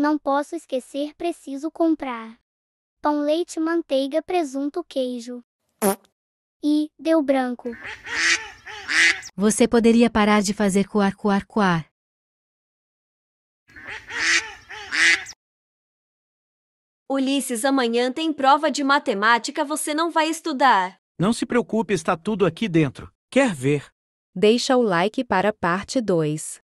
Não posso esquecer, preciso comprar. Pão, leite, manteiga, presunto, queijo. E deu branco. Você poderia parar de fazer coar, coar, coar. Ulisses, amanhã tem prova de matemática, você não vai estudar. Não se preocupe, está tudo aqui dentro. Quer ver? Deixa o like para a parte 2.